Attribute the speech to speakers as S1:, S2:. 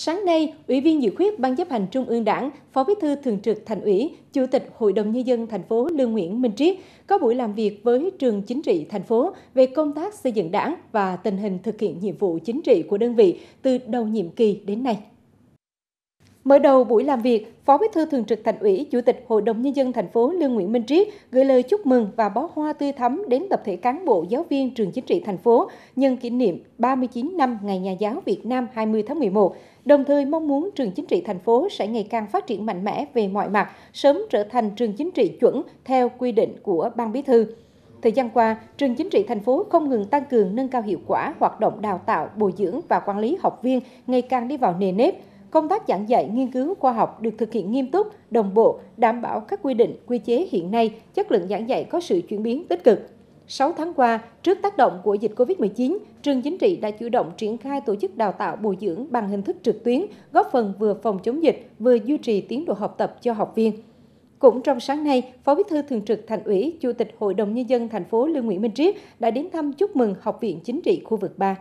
S1: Sáng nay, Ủy viên Dự khuyết Ban chấp hành Trung ương Đảng, Phó Bí thư Thường trực Thành ủy, Chủ tịch Hội đồng Nhân dân thành phố Lương Nguyễn Minh Triết có buổi làm việc với Trường Chính trị thành phố về công tác xây dựng đảng và tình hình thực hiện nhiệm vụ chính trị của đơn vị từ đầu nhiệm kỳ đến nay. Mở đầu buổi làm việc, Phó Bí thư Thường trực Thành ủy, Chủ tịch Hội đồng Nhân dân thành phố Lương Nguyễn Minh Triết gửi lời chúc mừng và bó hoa tươi thắm đến tập thể cán bộ giáo viên trường chính trị thành phố nhân kỷ niệm 39 năm Ngày Nhà giáo Việt Nam 20 tháng 11, đồng thời mong muốn trường chính trị thành phố sẽ ngày càng phát triển mạnh mẽ về mọi mặt, sớm trở thành trường chính trị chuẩn theo quy định của Ban Bí thư. Thời gian qua, trường chính trị thành phố không ngừng tăng cường nâng cao hiệu quả hoạt động đào tạo, bồi dưỡng và quản lý học viên ngày càng đi vào nề nếp, công tác giảng dạy nghiên cứu khoa học được thực hiện nghiêm túc, đồng bộ, đảm bảo các quy định, quy chế hiện nay, chất lượng giảng dạy có sự chuyển biến tích cực. 6 tháng qua, trước tác động của dịch COVID-19, trường chính trị đã chủ động triển khai tổ chức đào tạo bồi dưỡng bằng hình thức trực tuyến, góp phần vừa phòng chống dịch, vừa duy trì tiến độ học tập cho học viên. Cũng trong sáng nay, Phó Bí thư Thường trực Thành ủy, Chủ tịch Hội đồng Nhân dân thành phố Lương Nguyễn Minh Triết đã đến thăm chúc mừng Học viện Chính trị khu vực 3.